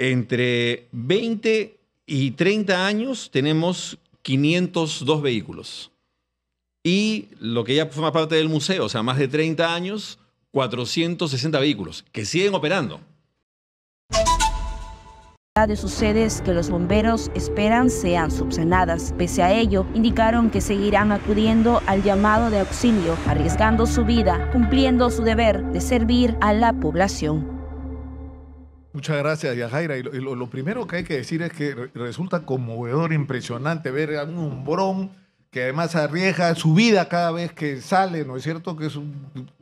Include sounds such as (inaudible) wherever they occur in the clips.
entre 20 y 30 años tenemos 502 vehículos. Y lo que ya forma parte del museo, o sea, más de 30 años, 460 vehículos que siguen operando. De sedes que los bomberos esperan sean subsanadas. Pese a ello, indicaron que seguirán acudiendo al llamado de auxilio, arriesgando su vida, cumpliendo su deber de servir a la población. Muchas gracias, Yajaira. Y lo, primero que hay que decir es que resulta conmovedor, impresionante ver a un hombrón que además arriesga su vida cada vez que sale, ¿no es cierto? Que es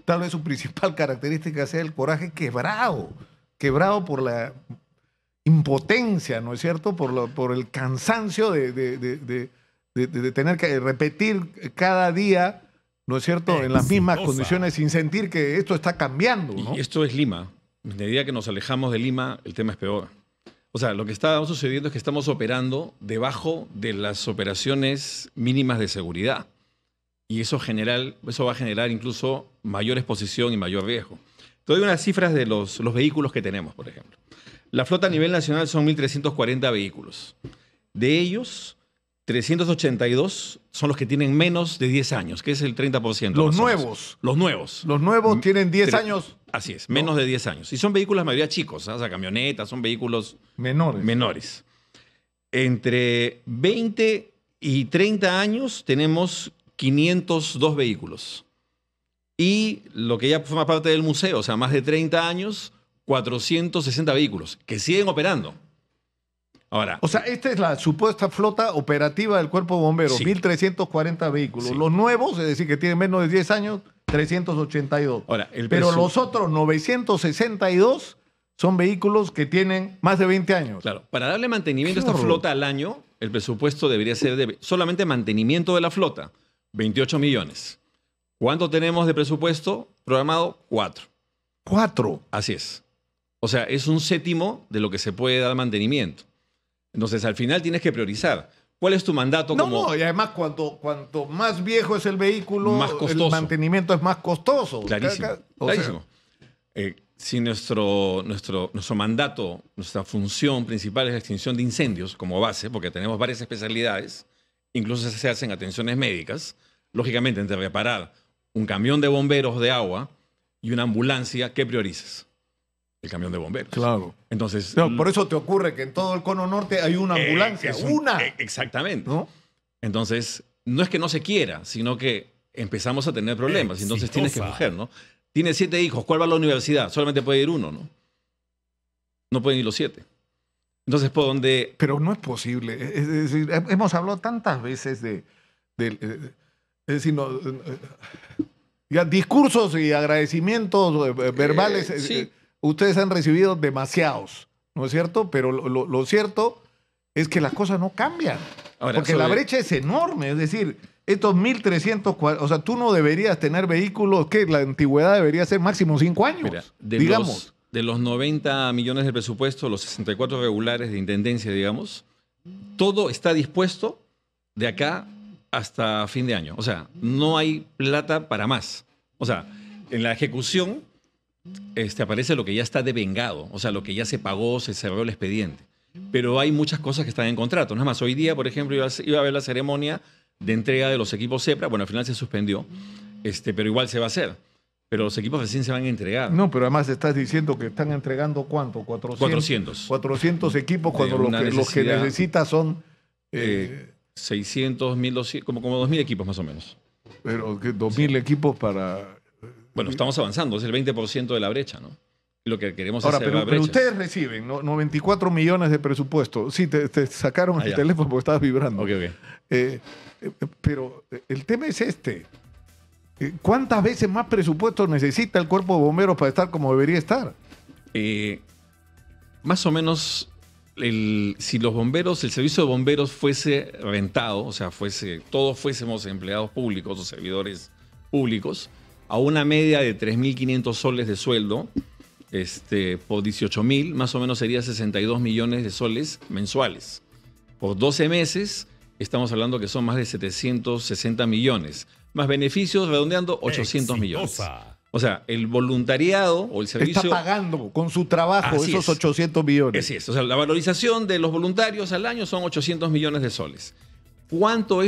tal vez su principal (laughs) característica sea el coraje quebrado, quebrado por la impotencia, ¿no es cierto? Por, por el cansancio de, tener que repetir cada día, ¿no es cierto?, en las mismas condiciones sin sentir que esto está cambiando. ¿no? esto es Lima a medida que nos alejamos de Lima, el tema es peor. O sea, lo que está sucediendo es que estamos operando debajo de las operaciones mínimas de seguridad. Y eso, general, eso va a generar incluso mayor exposición y mayor riesgo. Te doy unas cifras de los, los vehículos que tenemos, por ejemplo. La flota a nivel nacional son 1.340 vehículos. De ellos, 382 son los que tienen menos de 10 años, que es el 30%. Los nuevos. Los nuevos. Los nuevos mm, tienen 10 años. Así es, menos de 10 años. Y son vehículos, mayoría chicos, ¿ah? o sea, camionetas, son vehículos menores. menores. Entre 20 y 30 años tenemos 502 vehículos. Y lo que ya forma parte del museo, o sea, más de 30 años, 460 vehículos, que siguen operando. Ahora. O sea, esta es la supuesta flota operativa del Cuerpo de Bomberos, 1.340 vehículos. Los nuevos, es decir, que tienen menos de 10 años, 382. Pero los otros 962 son vehículos que tienen más de 20 años. Claro, para darle mantenimiento a esta flota al año, el presupuesto debería ser de solamente mantenimiento de la flota, 28 millones. ¿Cuánto tenemos de presupuesto programado? Cuatro. ¿Cuatro? Así es. O sea, es un séptimo de lo que se puede dar mantenimiento. Entonces, al final tienes que priorizar. ¿Cuál es tu mandato como.? No, y además, cuanto, cuanto más viejo es el vehículo, más el mantenimiento es más costoso. Clarísimo. clarísimo. Eh, si nuestro, nuestro, nuestro mandato, nuestra función principal es la extinción de incendios como base, porque tenemos varias especialidades, incluso se hacen atenciones médicas, lógicamente, entre reparar un camión de bomberos de agua y una ambulancia, ¿qué priorizas? el camión de bomberos. Claro. Entonces. Mm, por eso te ocurre que en todo el cono norte hay una eh, ambulancia, una. Eh, exactamente. Entonces, no es que no se quiera, sino que empezamos a tener problemas. Eh, Entonces tienes que escoger, ¿no? Tienes siete hijos, ¿cuál va a la universidad? Solamente puede ir uno, ¿no? No pueden ir los siete. Entonces, por dónde? Pero no es posible. hemos hablado tantas veces de. de, es decir, ya, discursos y agradecimientos verbales ustedes han recibido demasiados, ¿no es cierto? Pero lo, cierto es que las cosas no cambian. porque la brecha es enorme, es decir, estos 1.300, o sea, tú no deberías tener vehículos que la antigüedad debería ser máximo 5 años, de digamos. Los, de los 90 millones de presupuesto, los 64 regulares de intendencia, digamos, todo está dispuesto de acá hasta fin de año. O sea, no hay plata para más. O sea, en la ejecución este, aparece lo que ya está devengado, o sea, lo que ya se pagó, se cerró el expediente. Pero hay muchas cosas que están en contrato. Nada más, hoy día, por ejemplo, iba a, iba a haber la ceremonia de entrega de los equipos CEPRA, bueno, al final se suspendió, este, pero igual se va a hacer. Pero los equipos recién se van a entregar. No, pero además estás diciendo que están entregando cuánto, 400. 400, equipos cuando los que, que, necesitas son... 600, 1200, eh, como, como 2000 equipos más o menos. Pero 2000 equipos para bueno, estamos avanzando, es el 20% de la brecha, ¿no? Lo que queremos hacer pero, la pero ustedes reciben 94 millones de presupuesto. Sí, te, sacaron el teléfono porque estabas vibrando. Okay, okay. Eh, eh, pero eh, el tema es este. ¿Cuántas veces más presupuesto necesita el cuerpo de bomberos para estar como debería estar? más o menos, si los bomberos, el servicio de bomberos fuese rentado, o sea, fuese, todos fuésemos empleados públicos o servidores públicos, a una media de 3.500 soles de sueldo, este, por 18.000, más o menos sería 62 millones de soles mensuales. Por 12 meses, estamos hablando que son más de 760 millones. Más beneficios, redondeando, 800 millones. O sea, el voluntariado o el servicio... Está pagando con su trabajo esos 800 millones. Así es. O sea, la valorización de los voluntarios al año son 800 millones de soles. ¿Cuánto es